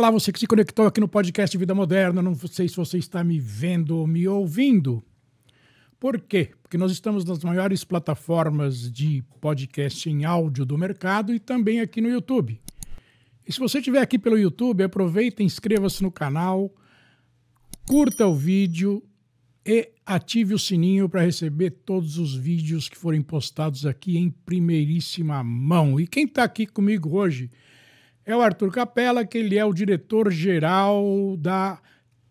Olá, você que se conectou aqui no podcast Vida Moderna. Não sei se você está me vendo ou me ouvindo. Por quê? Porque nós estamos nas maiores plataformas de podcast em áudio do mercado e também aqui no YouTube. E se você estiver aqui pelo YouTube, aproveita, inscreva-se no canal, curta o vídeo e ative o sininho para receber todos os vídeos que forem postados aqui em primeiríssima mão. E quem está aqui comigo hoje é o Arthur Capella, que ele é o diretor-geral da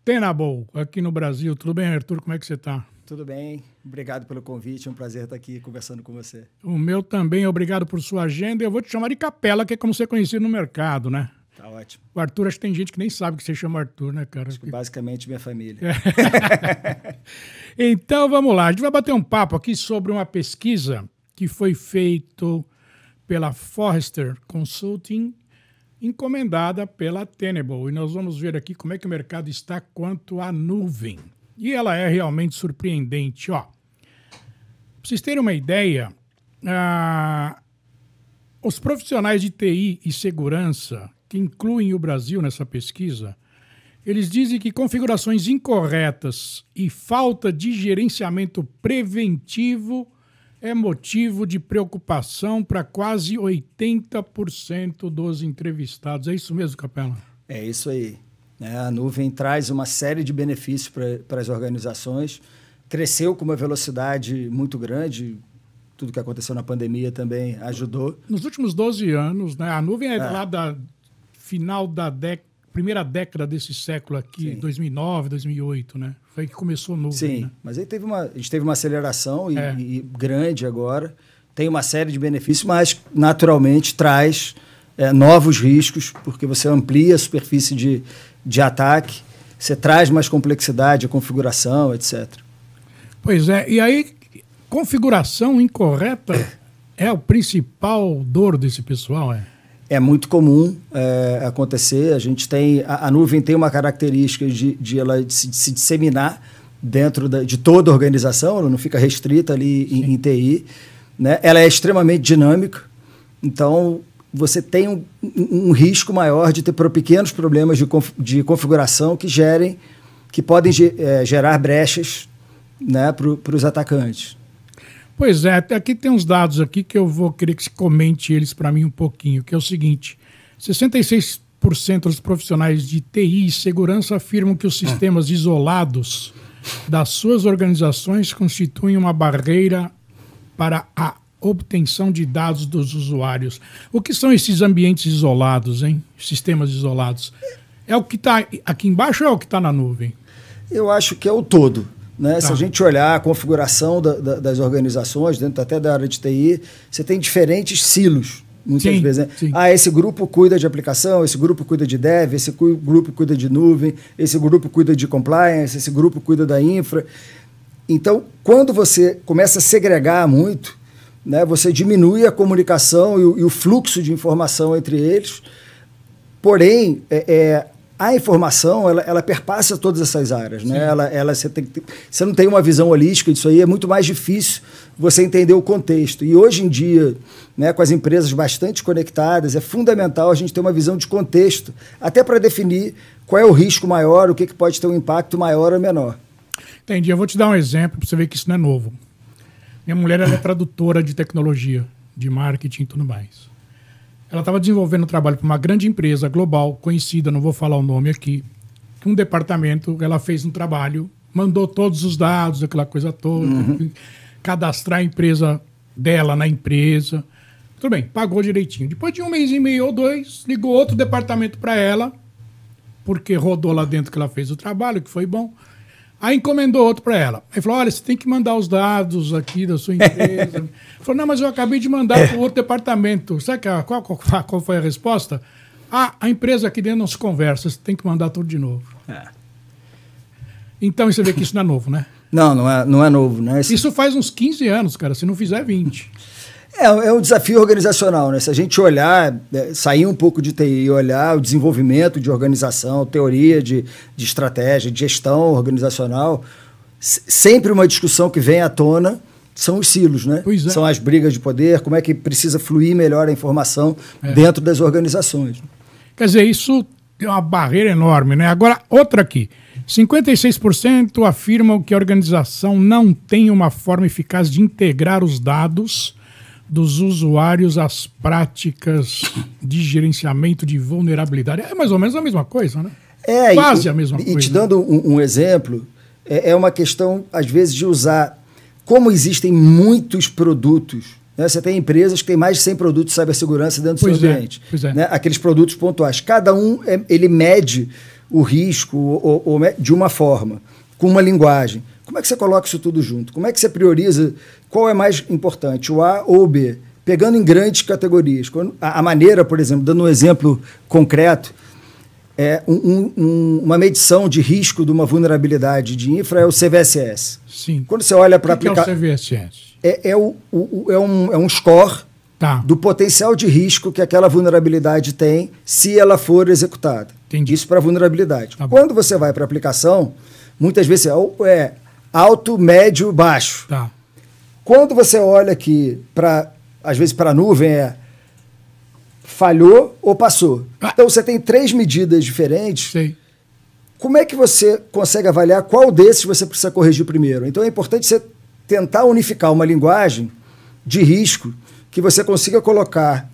Tenable, aqui no Brasil. Tudo bem, Arthur? Como é que você está? Tudo bem, obrigado pelo convite, é um prazer estar aqui conversando com você. O meu também, obrigado por sua agenda. Eu vou te chamar de Capela, que é como você é conhecido no mercado, né? Tá ótimo. O Arthur, acho que tem gente que nem sabe que você chama Arthur, né, cara? Acho que basicamente minha família. É. então vamos lá, a gente vai bater um papo aqui sobre uma pesquisa que foi feita pela Forrester Consulting encomendada pela Tenable. E nós vamos ver aqui como é que o mercado está quanto à nuvem. E ela é realmente surpreendente. Ó, para vocês terem uma ideia, ah, os profissionais de TI e segurança, que incluem o Brasil nessa pesquisa, eles dizem que configurações incorretas e falta de gerenciamento preventivo é motivo de preocupação para quase 80% dos entrevistados. É isso mesmo, Capela? É isso aí. Né? A nuvem traz uma série de benefícios para as organizações. Cresceu com uma velocidade muito grande, tudo que aconteceu na pandemia também ajudou. Nos últimos 12 anos, né? a nuvem é, é. lá da final da década primeira década desse século aqui, Sim. 2009, 2008, né? Foi que começou novo. Sim, aí, né? mas aí teve uma, a gente teve uma aceleração e, é. e grande agora. Tem uma série de benefícios, mas naturalmente traz é, novos riscos, porque você amplia a superfície de, de ataque, você traz mais complexidade, a configuração, etc. Pois é, e aí configuração incorreta é o principal dor desse pessoal, é? é muito comum é, acontecer. A gente tem a, a, nuvem tem uma característica de, de ela de se, de se, disseminar dentro da, de toda a organização. Ela não fica restrita ali em, em, TI, né? Ela é extremamente dinâmica. Então você tem um, um, risco maior de ter pequenos problemas de, conf, de configuração que gerem que podem ge, é, gerar brechas né, para os atacantes. Pois é, até aqui tem uns dados aqui que eu vou querer que se comente eles para mim um pouquinho, que é o seguinte: 66% dos profissionais de TI e segurança afirmam que os ah. sistemas isolados das suas organizações constituem uma barreira para a obtenção de dados dos usuários. O que são esses ambientes isolados, hein? Sistemas isolados. É o que está aqui embaixo ou é o que está na nuvem? Eu acho que é o todo. Né? Tá. Se a tá. gente olhar a configuração da, da, das organizações, dentro até da área de TI, você tem diferentes silos. Muitas sim, vezes, né? Sim. Ah, esse grupo cuida de aplicação, esse grupo cuida de dev, esse cu grupo cuida de nuvem, esse grupo cuida de compliance, esse grupo cuida da infra. Então, quando você começa a segregar muito, né, você diminui a comunicação e o, e o fluxo de informação entre eles. Porém, é, é a informação ela, ela perpassa todas essas áreas, né? Ela, ela você tem que, você não tem uma visão holística disso aí é muito mais difícil você entender o contexto. E hoje em dia, né, com as empresas bastante conectadas, é fundamental a gente ter uma visão de contexto, até para definir qual é o risco maior, o que, que pode ter um impacto maior ou menor. Entendi. Eu vou te dar um exemplo para você ver que isso não é novo. Minha mulher é tradutora de tecnologia, de marketing e tudo mais. Ela estava desenvolvendo um trabalho para uma grande empresa global, conhecida, não vou falar o nome aqui. Um departamento, ela fez um trabalho, mandou todos os dados, aquela coisa toda, uhum. cadastrar a empresa dela na empresa. Tudo bem, pagou direitinho. Depois de um mês e meio ou dois, ligou outro departamento para ela, porque rodou lá dentro que ela fez o trabalho, que foi bom. Aí encomendou outro para ela. Aí falou: olha, você tem que mandar os dados aqui da sua empresa. falou: não, mas eu acabei de mandar para outro departamento. Sabe qual, qual, qual, foi a resposta? Ah, a empresa aqui dentro não se conversa, você tem que mandar tudo de novo. É. Então você vê que isso não é novo, né? Não, não é, não é novo, né? Isso faz uns 15 anos, cara, se não fizer 20. É, é um desafio organizacional, né? Se a gente olhar, é, sair um pouco de TI e olhar o desenvolvimento de organização, teoria de, de estratégia, de gestão organizacional, sempre uma discussão que vem à tona são os silos, né? É. São as brigas de poder, como é que precisa fluir melhor a informação é. dentro das organizações. Quer dizer, isso é uma barreira enorme, né? Agora, outra aqui. 56% afirmam que a organização não tem uma forma eficaz de integrar os dados dos usuários às práticas de gerenciamento de vulnerabilidade. É mais ou menos a mesma coisa, né? É, Quase e, a mesma e coisa. E te dando um, um exemplo, é, é, uma questão, às vezes, de usar. Como existem muitos produtos, né? você tem empresas que têm mais de 100 produtos de cibersegurança dentro pois do seu é, ambiente. Pois é. Né? Aqueles produtos pontuais. Cada um, é, ele mede o risco ou, ou, de uma forma, com uma linguagem. Como é que você coloca isso tudo junto? Como é que você prioriza qual é mais importante, o A ou o B? Pegando em grandes categorias. A maneira, por exemplo, dando um exemplo concreto, é um, um, uma medição de risco de uma vulnerabilidade de infra é o CVSS. Sim. Quando você olha para aplicar. O que é o CVSS? É, é, o, o, é, um, é um score Tá. do potencial de risco que aquela vulnerabilidade tem se ela for executada. Entendi. Isso para vulnerabilidade. Tá Quando você vai para aplicação, muitas vezes é, é alto, médio, baixo. Tá. Quando você olha que, para às vezes, para a nuvem é falhou ou passou. Ah. Então você tem três medidas diferentes. Sim. Como é que você consegue avaliar qual desses você precisa corrigir primeiro? Então é importante você tentar unificar uma linguagem de risco que você consiga colocar,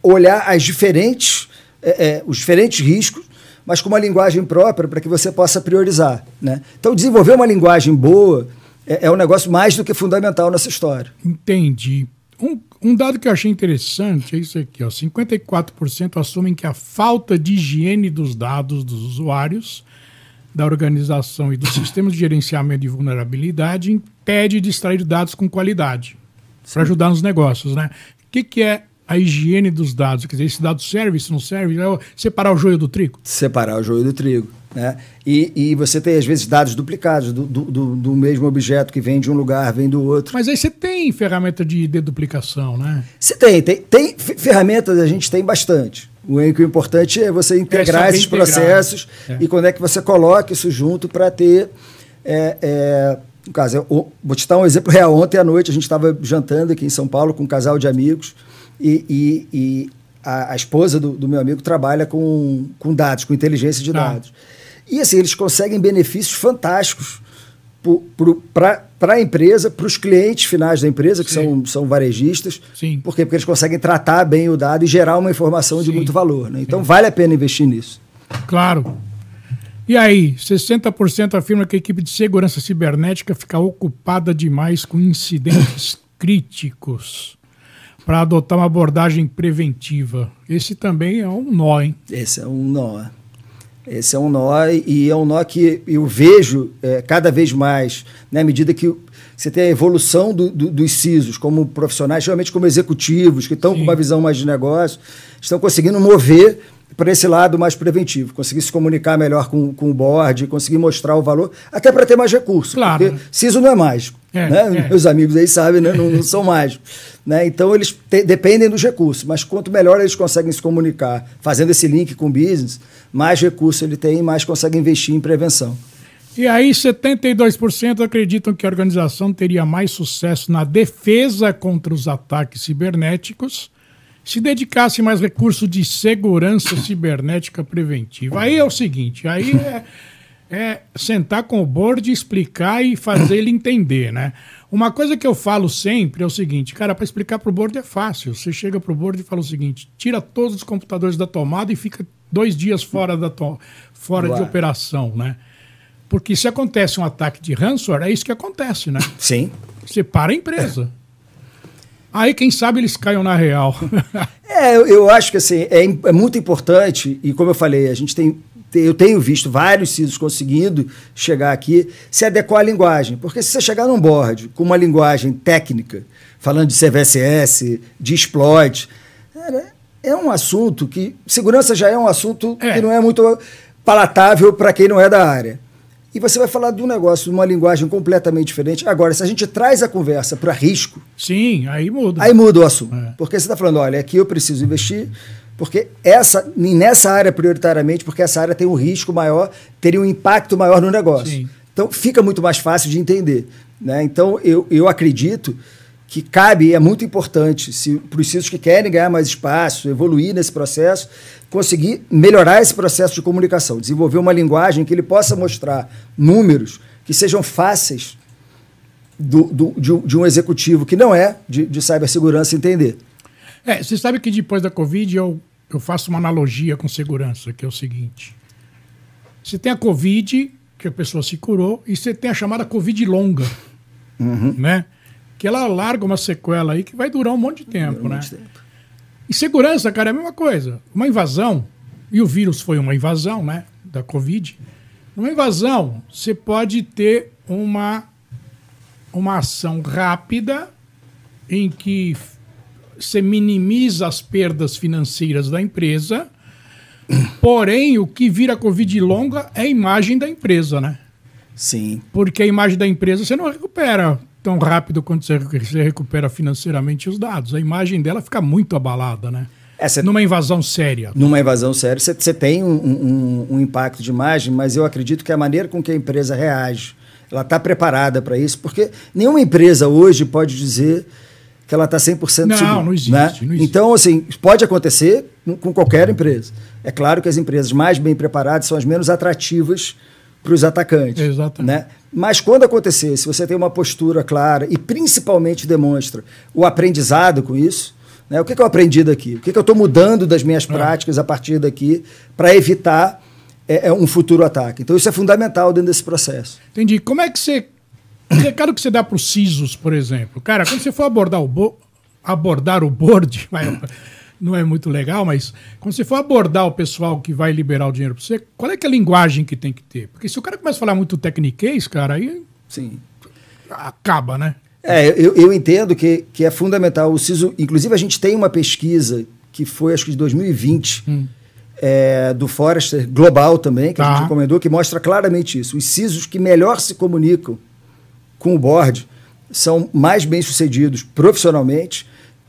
olhar as diferentes, é, é, os diferentes riscos, mas com uma linguagem própria para que você possa priorizar. Né? Então desenvolver uma linguagem boa é, é um negócio mais do que fundamental nessa história. Entendi. Um, um, dado que eu achei interessante é isso aqui: ó, 54% assumem que a falta de higiene dos dados dos usuários, da organização e dos sistemas de gerenciamento de vulnerabilidade impede de extrair dados com qualidade para ajudar nos negócios. Né? O que, que é a higiene dos dados? Quer dizer, esse dado serve, se não serve? É separar o joio do trigo? Separar o joio do trigo. Né? E, e você tem, às vezes, dados duplicados do, do, do, mesmo objeto que vem de um lugar, vem do outro. Mas aí você tem ferramenta de deduplicação, né? Você tem, tem, tem ferramentas, a gente tem bastante. O único importante é você é integrar é esses integrar. processos é. e quando é que você coloca isso junto para ter. É, é, no caso, eu, é, vou te dar um exemplo real. Ontem à noite a gente estava jantando aqui em São Paulo com um casal de amigos e, e, e a, a, esposa do, do, meu amigo trabalha com, com dados, com inteligência de tá. dados. Ah. E assim, eles conseguem benefícios fantásticos para a empresa, para os clientes finais da empresa, que são, são varejistas. Sim. Por quê? Porque eles conseguem tratar bem o dado e gerar uma informação Sim. de muito valor. Né? Então, vale a pena investir nisso. Claro. E aí, 60% afirma que a equipe de segurança cibernética fica ocupada demais com incidentes críticos para adotar uma abordagem preventiva. Esse também é um nó, hein? Esse é um nó. Esse é um nó e é um nó que eu vejo é, cada vez mais, na né, medida que você tem a evolução do, do, dos CISOs como profissionais, realmente como executivos, que estão com uma visão mais de negócio, estão conseguindo mover para esse lado mais preventivo, conseguir se comunicar melhor com, com o board, conseguir mostrar o valor, até para ter mais recursos. Claro. Porque CISO não é mágico. É, né? é. Meus amigos aí sabem, né? não, não, são mágicos. Né? Então, eles te, dependem dos recursos, mas quanto melhor eles conseguem se comunicar, fazendo esse link com o business, mais recursos ele tem, mais consegue investir em prevenção. E aí, 72% acreditam que a organização teria mais sucesso na defesa contra os ataques cibernéticos se dedicasse mais recurso de segurança cibernética preventiva. Aí é o seguinte, aí é, é sentar com o board, explicar e fazer ele entender, né? Uma coisa que eu falo sempre é o seguinte, cara, para explicar para o board é fácil. Você chega para o board e fala o seguinte, tira todos os computadores da tomada e fica dois dias fora, da fora de operação, né? Porque se acontece um ataque de ransomware, é isso que acontece, né? Sim. Você para a empresa. Aí, quem sabe, eles caiam na real. é, eu, acho que assim, é, é, muito importante, e como eu falei, a gente tem. eu tenho visto vários CISOs conseguindo chegar aqui, se adequar à linguagem. Porque se você chegar num board com uma linguagem técnica, falando de CVSS, de exploit, é um assunto que. Segurança já é um assunto é. que não é muito palatável para quem não é da área e você vai falar de um negócio, de uma linguagem completamente diferente. Agora, se a gente traz a conversa para risco. Sim, aí muda. Aí muda o assunto. É. Porque você está falando, olha, aqui eu preciso investir, porque essa, nessa área prioritariamente, porque essa área tem um risco maior, teria um impacto maior no negócio. Sim. Então, fica muito mais fácil de entender. Né? Então, eu, eu acredito que cabe, é muito importante para os sítios que querem ganhar mais espaço, evoluir nesse processo, conseguir melhorar esse processo de comunicação, desenvolver uma linguagem que ele possa mostrar números que sejam fáceis do, do, de, de, um executivo que não é de, de cibersegurança entender. É, você sabe que depois da Covid eu, eu faço uma analogia com segurança, que é o seguinte. Você tem a Covid, que a pessoa se curou, e você tem a chamada Covid longa, uhum. né? que ela larga uma sequela aí que vai durar um monte de tempo, um né? De tempo. E segurança, cara, é a mesma coisa. Uma invasão, e o vírus foi uma invasão, né? Da Covid. Uma invasão, você pode ter uma, uma ação rápida em que você minimiza as perdas financeiras da empresa, porém o que vira Covid longa é a imagem da empresa, né? Sim. Porque a imagem da empresa você não recupera tão rápido quanto você recupera financeiramente os dados. A imagem dela fica muito abalada, né? É, cê, numa invasão séria. Numa invasão séria, você tem um, um, um, impacto de imagem, mas eu acredito que a maneira com que a empresa reage, ela está preparada para isso, porque nenhuma empresa hoje pode dizer que ela está 100% não, Não, existe, né? não existe. Então, assim, pode acontecer com qualquer empresa. É claro que as empresas mais bem preparadas são as menos atrativas para os atacantes. Exatamente. Né? Mas quando acontecer, se você tem uma postura clara e principalmente demonstra o aprendizado com isso, né? o que, que eu aprendi daqui? O que, que eu estou mudando das minhas é. práticas a partir daqui para evitar é, é, um futuro ataque? Então isso é fundamental dentro desse processo. Entendi. Como é que você. O recado que você dá para os CISOs, por exemplo? Cara, quando você for abordar o, bo... abordar o board. Vai não é muito legal, mas quando você for abordar o pessoal que vai liberar o dinheiro para você, qual é que é a linguagem que tem que ter? Porque se o cara começa a falar muito tecniquez, cara, aí Sim. acaba, né? É, eu, eu entendo que, que é fundamental. O CISO, inclusive, a gente tem uma pesquisa que foi, acho que de 2020, hum. é, do Forrester, global também, que tá. a gente tá. recomendou, que mostra claramente isso. Os CISOs que melhor se comunicam com o board são mais bem-sucedidos profissionalmente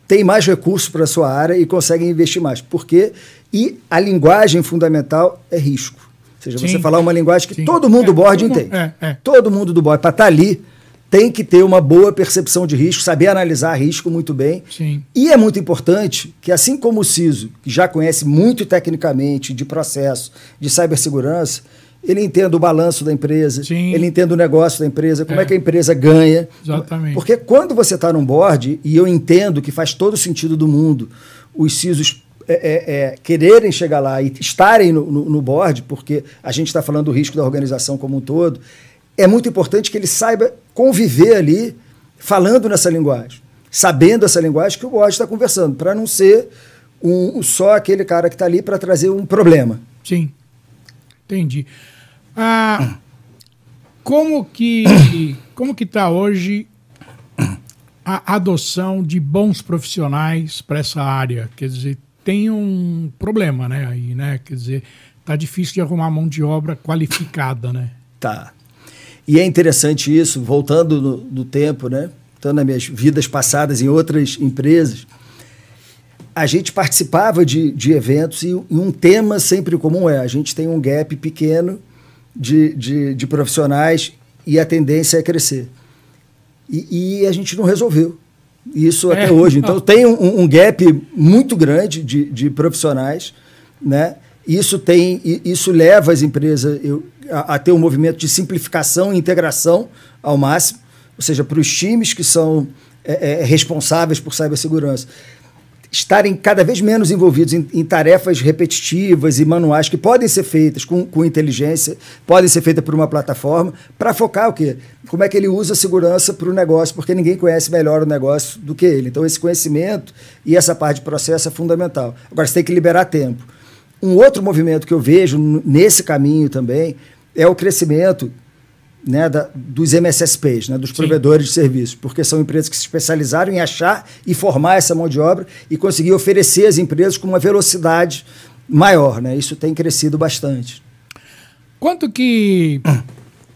tem mais recursos para a sua área e conseguem investir mais. Por quê? E a linguagem fundamental é risco. Ou seja, sim, você falar uma linguagem que sim. todo mundo é, do board entende. É, é. Todo mundo do board, para estar tá ali, tem que ter uma boa percepção de risco, saber analisar risco muito bem. Sim. E é muito importante que, assim como o CISO, que já conhece muito tecnicamente de processo de cibersegurança, ele entenda o balanço da empresa, Sim. ele entenda o negócio da empresa, como é, é que a empresa ganha. Exatamente. Porque quando você está num board, e eu entendo que faz todo sentido do mundo os CISOs é, é, é quererem chegar lá e estarem no, no, no board, porque a gente está falando do risco da organização como um todo, é muito importante que ele saiba conviver ali, falando nessa linguagem, sabendo essa linguagem que o board está conversando, para não ser um, só aquele cara que está ali para trazer um problema. Sim. Entendi. Ah, como que como que está hoje a adoção de bons profissionais para essa área? Quer dizer, tem um problema, né? Aí, né? Quer dizer, tá difícil de arrumar mão de obra qualificada, né? Tá. E é interessante isso, voltando no, no tempo, né? Voltando nas minhas vidas passadas em outras empresas a gente participava de, de eventos e um tema sempre comum é a gente tem um gap pequeno de, de, de profissionais e a tendência é crescer. E, e a gente não resolveu isso é. até é. hoje. Então tem um, um gap muito grande de, de profissionais, né? Isso tem, isso leva as empresas eu, a, a ter um movimento de simplificação e integração ao máximo, ou seja, para os times que são é, é, responsáveis por cibersegurança estarem cada vez menos envolvidos em, em, tarefas repetitivas e manuais que podem ser feitas com, com inteligência, podem ser feitas por uma plataforma, para focar o quê? Como é que ele usa a segurança para o negócio, porque ninguém conhece melhor o negócio do que ele. Então, esse conhecimento e essa parte de processo é fundamental. Agora, você tem que liberar tempo. Um outro movimento que eu vejo nesse caminho também é o crescimento né, da, dos MSSPs, né, dos Sim. provedores de serviços, porque são empresas que se especializaram em achar e formar essa mão de obra e conseguir oferecer às empresas com uma velocidade maior. Né? Isso tem crescido bastante. Quanto que,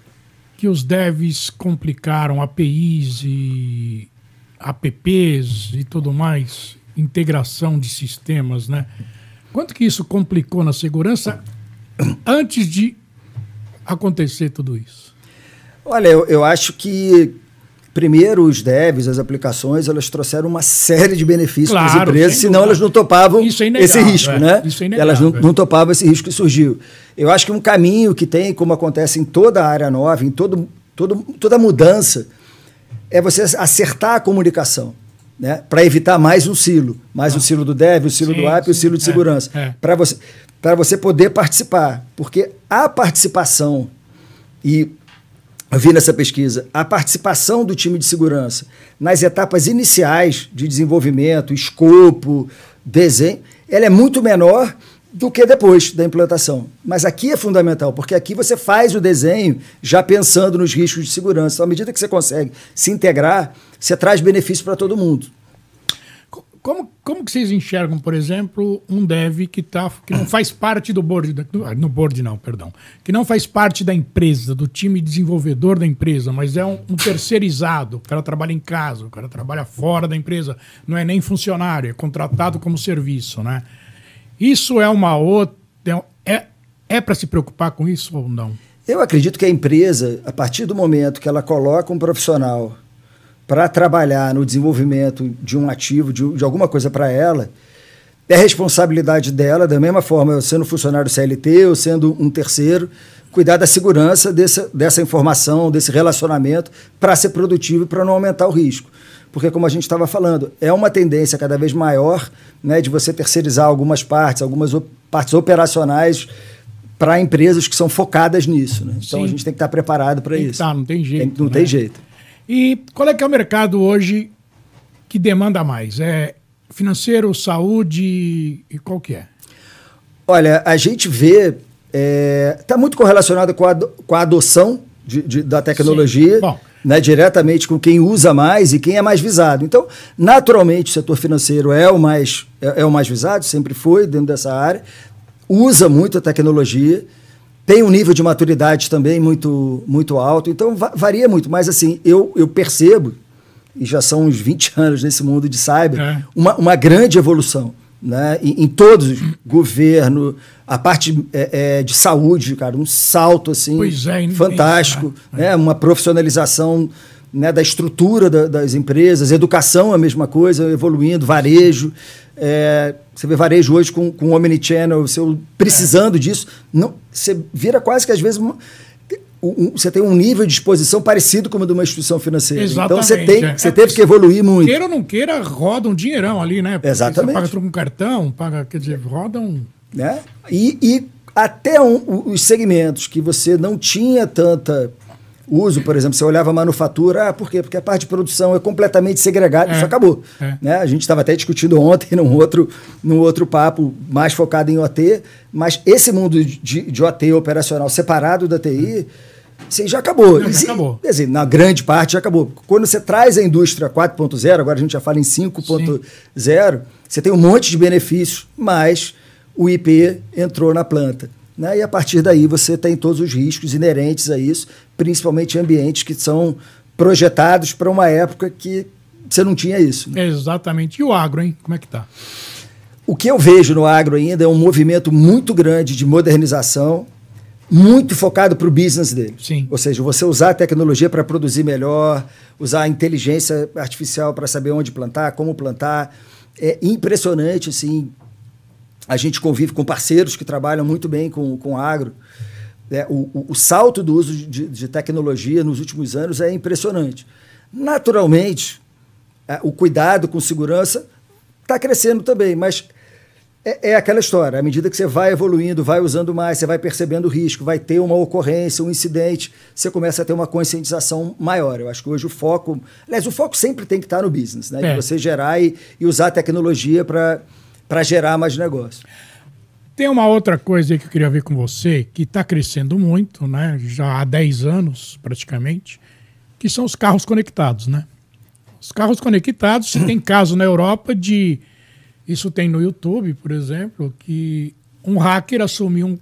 que os devs complicaram APIs e apps e tudo mais, integração de sistemas, né? Quanto que isso complicou na segurança antes de acontecer tudo isso? Olha, eu, eu acho que Primeiro, os devs, as aplicações, elas trouxeram uma série de benefícios claro, para as empresas, senão elas não topavam é inegável, esse risco, é. né? É inegável, elas não, é. não, topavam esse risco que surgiu. Eu acho que um caminho que tem, como acontece em toda a área nova, em todo, todo, toda mudança, é você acertar a comunicação. Né? Para evitar mais um silo, mais ah. um silo do dev, o um silo sim, do app, o um silo de é, segurança. É. Para você, você poder participar. Porque a participação e vi nessa pesquisa a participação do time de segurança nas etapas iniciais de desenvolvimento, escopo, desenho, ela é muito menor do que depois da implantação. Mas aqui é fundamental, porque aqui você faz o desenho já pensando nos riscos de segurança. Então, à medida que você consegue se integrar, você traz benefício para todo mundo como, como que vocês enxergam, por exemplo, um dev que, tá, que não faz parte do board, ah, no board não, perdão, que não faz parte da empresa, do time desenvolvedor da empresa, mas é um, um terceirizado, o cara trabalha em casa, o cara trabalha fora da empresa, não é nem funcionário, é contratado como serviço, né? Isso é uma outra... É, é, é para se preocupar com isso ou não? Eu acredito que a empresa, a partir do momento que ela coloca um profissional para trabalhar no desenvolvimento de um ativo, de, de alguma coisa para ela, é responsabilidade dela, da mesma forma, eu sendo funcionário CLT ou sendo um terceiro, cuidar da segurança dessa dessa informação, desse relacionamento, para ser produtivo e para não aumentar o risco. Porque, como a gente estava falando, é uma tendência cada vez maior né, de você terceirizar algumas partes, algumas op partes operacionais para empresas que são focadas nisso. Né? Então Sim. a gente tem que estar tá preparado para isso. Tá, não tem jeito. Tem, não né? tem jeito. E qual é que é o mercado hoje que demanda mais? É financeiro, saúde e qual que é? Olha, a gente vê, está é, tá muito correlacionado com a, com a adoção de, de, da tecnologia. né, diretamente com quem usa mais e quem é mais visado. Então, naturalmente, o setor financeiro é o mais, é, é o mais visado, sempre foi dentro dessa área, usa muito a tecnologia, tem um nível de maturidade também muito, muito alto, então va varia muito, mas assim, eu, eu percebo, e já são uns 20 anos nesse mundo de cyber, é. uma, uma grande evolução. Né? Em, em todos, governo, a parte é, é, de saúde, cara, um salto assim é, fantástico, né? uma profissionalização né, da estrutura da, das empresas, educação é a mesma coisa, evoluindo, varejo. É, você vê varejo hoje com, com omnichannel, você precisando é. disso. Não, você vira quase que às vezes. Uma, um, você tem um nível de exposição parecido com o de uma instituição financeira. Exatamente, então você, tem, é. você é, teve que evoluir muito. Queira ou não queira, roda um dinheirão ali, né? Porque Exatamente. Você paga tudo com cartão, paga, quer dizer, roda um. Né? E, e até um, os segmentos que você não tinha tanta uso, por exemplo, você olhava a manufatura, ah, por quê? Porque a parte de produção é completamente segregada, é, isso acabou. É. Né? A gente estava até discutindo ontem num outro, num outro papo mais focado em OT, mas esse mundo de, de OT operacional separado da TI, assim, já acabou. Não, já acabou. Quer dizer, na grande parte já acabou. Quando você traz a indústria 4.0, agora a gente já fala em 5.0, você tem um monte de benefícios, mas o IP entrou na planta. Né? E a partir daí você tem todos os riscos inerentes a isso principalmente ambientes que são projetados para uma época que você não tinha isso. Né? Exatamente. E o agro, hein? Como é que tá? O que eu vejo no agro ainda é um movimento muito grande de modernização, muito focado para o business dele. Sim. Ou seja, você usar a tecnologia para produzir melhor, usar a inteligência artificial para saber onde plantar, como plantar. É impressionante, assim. A gente convive com parceiros que trabalham muito bem com, com agro. É, o, o, o, salto do uso de, de, tecnologia nos últimos anos é impressionante. Naturalmente, é, o cuidado com segurança está crescendo também, mas é, é, aquela história. À medida que você vai evoluindo, vai usando mais, você vai percebendo o risco, vai ter uma ocorrência, um incidente, você começa a ter uma conscientização maior. Eu acho que hoje o foco. Aliás, o foco sempre tem que estar tá no business, né? De é. você gerar e, e usar a tecnologia para gerar mais negócio. Tem uma outra coisa aí que eu queria ver com você, que está crescendo muito, né? Já há 10 anos, praticamente, que são os carros conectados, né? Os carros conectados, você tem caso na Europa de. Isso tem no YouTube, por exemplo, que um hacker assumiu um,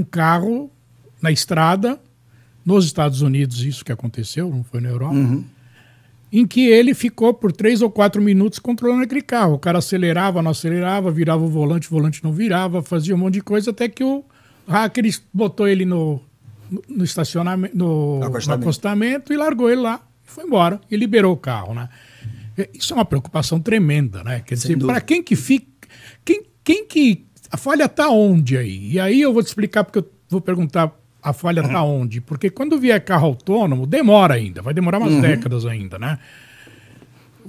um carro na estrada, nos Estados Unidos, isso que aconteceu, não foi na Europa. Uhum em que ele ficou por três ou quatro minutos controlando aquele carro. O cara acelerava, não acelerava, virava o volante, o volante não virava, fazia um monte de coisa, até que o hacker botou ele no, no estacionamento, no acostamento. no acostamento. e largou ele lá. E foi embora e liberou o carro, né? É, isso é uma preocupação tremenda, né? Quer dizer, para quem que fica... Quem, quem que... A falha está onde aí? E aí eu vou te explicar, porque eu vou perguntar a falha está onde? Porque quando vier carro autônomo, demora ainda, vai demorar umas uhum. décadas ainda, né?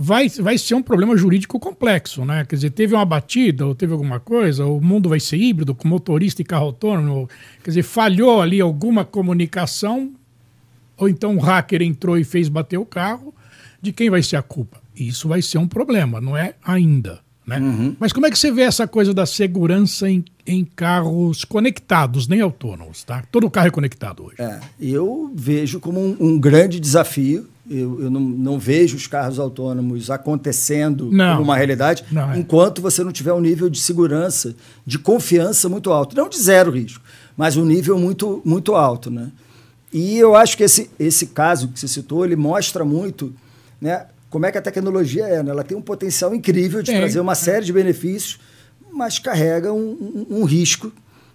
Vai, vai ser um problema jurídico complexo, né? Quer dizer, teve uma batida ou teve alguma coisa, o mundo vai ser híbrido com motorista e carro autônomo. Quer dizer, falhou ali alguma comunicação, ou então um hacker entrou e fez bater o carro. De quem vai ser a culpa? Isso vai ser um problema, não é ainda. Né? Uhum. Mas como é que você vê essa coisa da segurança em, em carros conectados, nem autônomos? Tá? Todo carro é conectado hoje. É, eu vejo como um, um grande desafio. Eu, eu não, não, vejo os carros autônomos acontecendo não. como uma realidade não, é. enquanto você não tiver um nível de segurança, de confiança muito alto. Não de zero risco, mas um nível muito, muito alto. Né? E eu acho que esse, esse caso que você citou, ele mostra muito né, como é que a tecnologia é. Né? Ela tem um potencial incrível de trazer uma é. série de benefícios, mas carrega um, um, um risco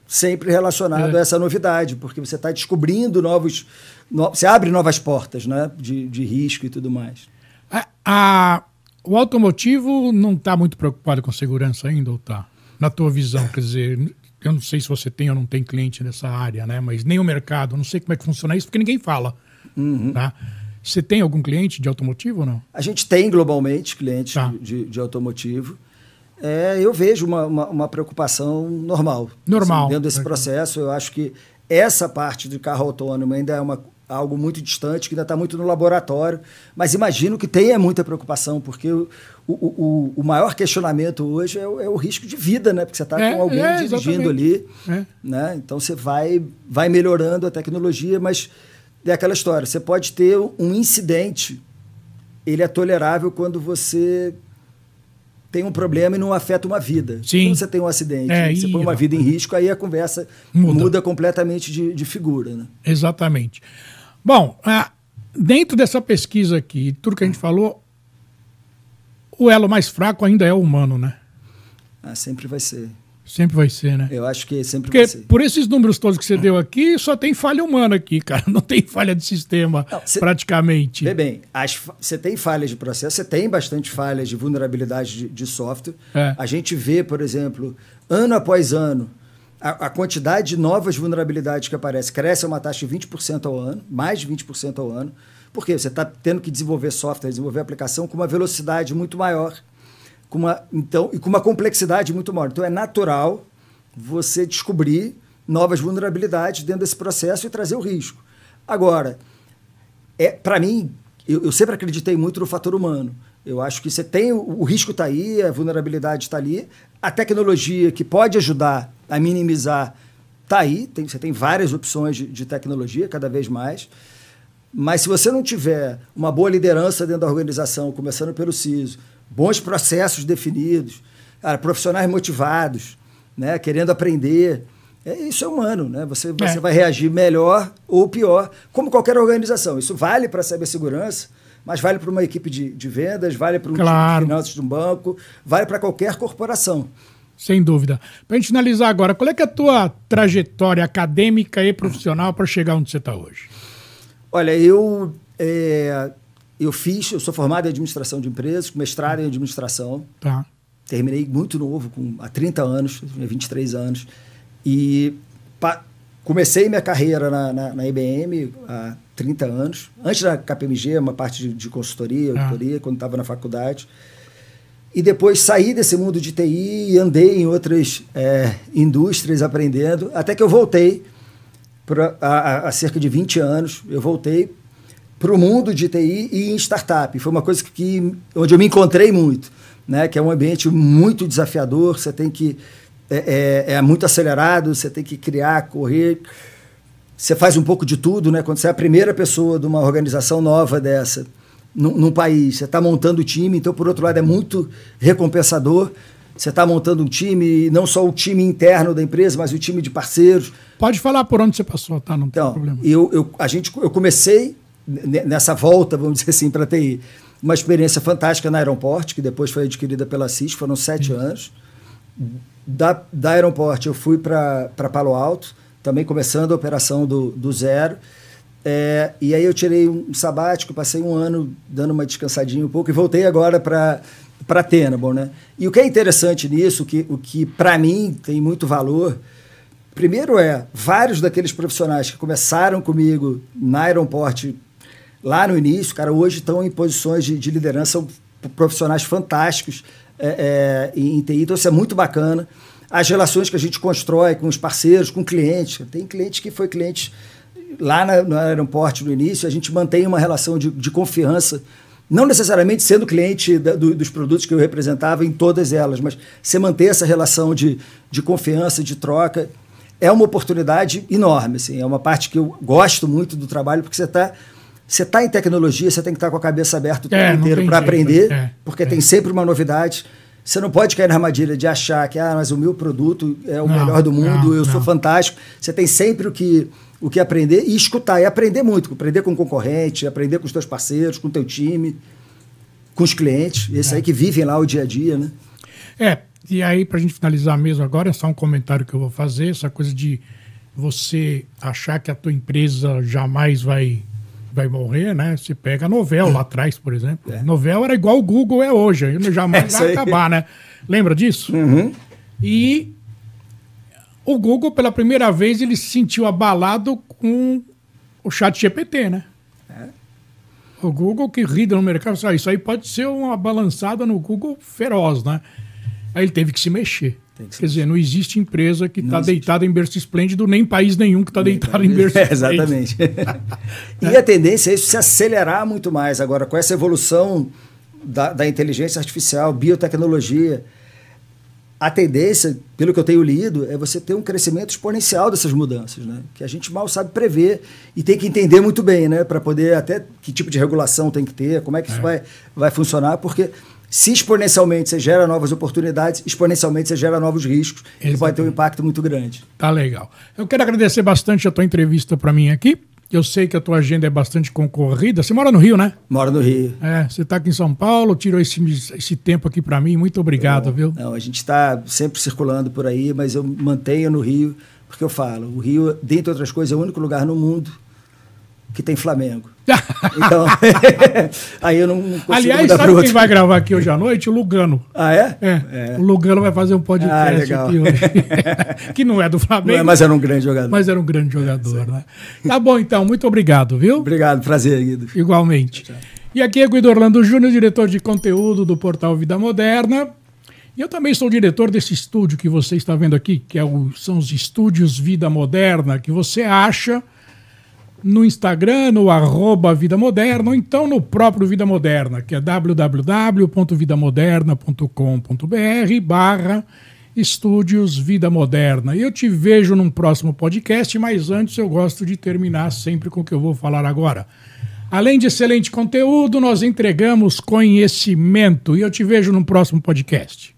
sempre relacionado é. a essa novidade, porque você está descobrindo novos. No, você abre novas portas né? de, de risco e tudo mais. A, a o automotivo não está muito preocupado com segurança ainda, ou está? Na tua visão, quer dizer, eu não sei se você tem ou não tem cliente nessa área, né? Mas nem o mercado, não sei como é que funciona isso, porque ninguém fala. Uhum. Tá? Você tem algum cliente de automotivo ou não? A gente tem globalmente clientes tá. de, de automotivo. É, eu vejo uma, uma, uma, preocupação normal. Normal. Assim, dentro desse processo, eu acho que essa parte do carro autônomo ainda é uma, algo muito distante, que ainda está muito no laboratório, mas imagino que tenha muita preocupação, porque o, o, o, o maior questionamento hoje é o, é o, risco de vida, né? Porque você está é, com alguém é, dirigindo ali, é. né? Então você vai, vai melhorando a tecnologia, mas é aquela história, você pode ter um incidente, ele é tolerável quando você tem um problema e não afeta uma vida. Sim. Quando você tem um acidente, é, você põe uma vida em risco, aí a conversa muda, muda completamente de, de figura. Né? Exatamente. Bom, ah, dentro dessa pesquisa aqui, tudo que a gente falou, o elo mais fraco ainda é o humano, né? Ah, sempre vai ser. Sempre vai ser, né? Eu acho que sempre Porque vai ser. Por esses números todos que você deu aqui, só tem falha humana aqui, cara. Não tem falha de sistema, Não, cê, praticamente. Vê bem, você tem falhas de processo, você tem bastante falhas de vulnerabilidade de, de software. É. A gente vê, por exemplo, ano após ano, a, a, quantidade de novas vulnerabilidades que aparece cresce a uma taxa de 20% ao ano, mais de 20% ao ano. Por quê? Você está tendo que desenvolver software, desenvolver aplicação com uma velocidade muito maior com uma, então, e com uma complexidade muito maior. Então, é natural você descobrir novas vulnerabilidades dentro desse processo e trazer o risco. Agora, é para mim, eu, eu, sempre acreditei muito no fator humano. Eu acho que você tem o, o risco está aí, a vulnerabilidade está ali, a tecnologia que pode ajudar a minimizar está aí. Tem, você tem várias opções de, de tecnologia cada vez mais. Mas se você não tiver uma boa liderança dentro da organização, começando pelo CISO, bons processos definidos, cara, profissionais motivados, né, querendo aprender. É, isso é humano, né? Você, você é. vai reagir melhor ou pior, como qualquer organização. Isso vale para a cibersegurança, mas vale para uma equipe de, de vendas, vale para um claro. de finanças de um banco, vale para qualquer corporação. Sem dúvida. Para a gente finalizar agora, qual é, é a tua trajetória acadêmica e profissional para chegar onde você está hoje? Olha, eu é, eu fiz, eu sou formado em administração de empresas, mestrado em administração. Tá. Terminei muito novo, com, há 30 anos, 23 anos. E pa, comecei minha carreira na, na, na, IBM há 30 anos. Antes da KPMG, uma parte de, de consultoria, tá. auditoria, quando estava na faculdade. E depois saí desse mundo de TI e andei em outras é, indústrias aprendendo, até que eu voltei há, há cerca de 20 anos. Eu voltei para o mundo de TI e em startup. Foi uma coisa que, onde eu me encontrei muito, né? que é um ambiente muito desafiador, você tem que. É, é, é muito acelerado, você tem que criar, correr. Você faz um pouco de tudo, né? Quando você é a primeira pessoa de uma organização nova dessa num, num país, você está montando o time, então, por outro lado, é muito recompensador. Você está montando um time, não só o time interno da empresa, mas o time de parceiros. Pode falar por onde você passou, tá? Não tem então, problema. Eu, eu, a gente, eu comecei nessa volta, vamos dizer assim, para a TI. Uma experiência fantástica na Aeroporto, que depois foi adquirida pela CIS, foram sete uhum. anos. Da, da Aeroporte eu fui para Palo Alto, também começando a operação do, do zero. É, e aí eu tirei um sabático, passei um ano dando uma descansadinha um pouco e voltei agora para para Tenable, né? E o que é interessante nisso, o que, o que para mim tem muito valor, primeiro é vários daqueles profissionais que começaram comigo na Aeroporto lá no início, cara, hoje estão em posições de, de liderança, são profissionais fantásticos é, é, em TI, então isso é muito bacana. As relações que a gente constrói com os parceiros, com clientes, tem cliente que foi cliente lá na, no aeroporto no início, a gente mantém uma relação de, de confiança não necessariamente sendo cliente da, do, dos produtos que eu representava em todas elas, mas você manter essa relação de, de confiança, de troca, é uma oportunidade enorme. Assim, é uma parte que eu gosto muito do trabalho, porque você está você está em tecnologia, você tem que estar tá com a cabeça aberta o tempo é, inteiro para aprender, né? é, porque é. tem sempre uma novidade. Você não pode cair na armadilha de achar que, ah, mas o meu produto é o não, melhor do mundo, não, eu não. sou fantástico. Você tem sempre o que, o que aprender e escutar, e aprender muito, aprender com o concorrente, aprender com os teus parceiros, com o teu time, com os clientes, esses é. aí que vivem lá o dia a dia, né? É, e aí, para a gente finalizar mesmo agora, é só um comentário que eu vou fazer, essa coisa de você achar que a tua empresa jamais vai vai morrer, né? Se pega a novela lá é. atrás, por exemplo. É. Novela era igual o Google é hoje, ele jamais vai é acabar, né? Lembra disso? Uhum. E o Google, pela primeira vez, ele se sentiu abalado com o chat GPT, né? É. O Google que rida no mercado, ah, isso aí pode ser uma balançada no Google feroz, né? Aí ele teve que se mexer. Quer dizer, não existe empresa que está deitada em berço esplêndido, nem país nenhum que está deitado em berço é, Exatamente. e a tendência é isso se acelerar muito mais agora, com essa evolução da, da inteligência artificial, biotecnologia. A tendência, pelo que eu tenho lido, é você ter um crescimento exponencial dessas mudanças, né? que a gente mal sabe prever e tem que entender muito bem, né? para poder até que tipo de regulação tem que ter, como é que é. isso vai, vai funcionar, porque se exponencialmente você gera novas oportunidades, exponencialmente você gera novos riscos Exatamente. e pode ter um impacto muito grande. Tá legal. Eu quero agradecer bastante a tua entrevista para mim aqui. Eu sei que a tua agenda é bastante concorrida. Você mora no Rio, né? Moro no Rio. É, você está aqui em São Paulo, tirou esse, esse tempo aqui para mim. Muito obrigado, viu? Não, a gente está sempre circulando por aí, mas eu mantenho no Rio, porque eu falo, o Rio, dentre outras coisas, é o único lugar no mundo que tem Flamengo. então, aí eu não consigo Aliás, sabe quem outro. vai gravar aqui hoje à noite? O Lugano. Ah, é? É. é. O Lugano vai fazer um podcast ah, aqui hoje. que não é do Flamengo. É, mas era um grande jogador. Mas era um grande jogador, é, né? Tá bom, então. Muito obrigado, viu? Obrigado. Prazer, Guido. Igualmente. E aqui é Guido Orlando Júnior, diretor de conteúdo do Portal Vida Moderna. E eu também sou diretor desse estúdio que você está vendo aqui, que é o, são os estúdios Vida Moderna, que você acha no Instagram, no arroba Vida Moderna, ou então no próprio Vida Moderna, que é www.vidamoderna.com.br barra Estúdios Vida Moderna. E eu te vejo num próximo podcast, mas antes eu gosto de terminar sempre com o que eu vou falar agora. Além de excelente conteúdo, nós entregamos conhecimento. E eu te vejo num próximo podcast.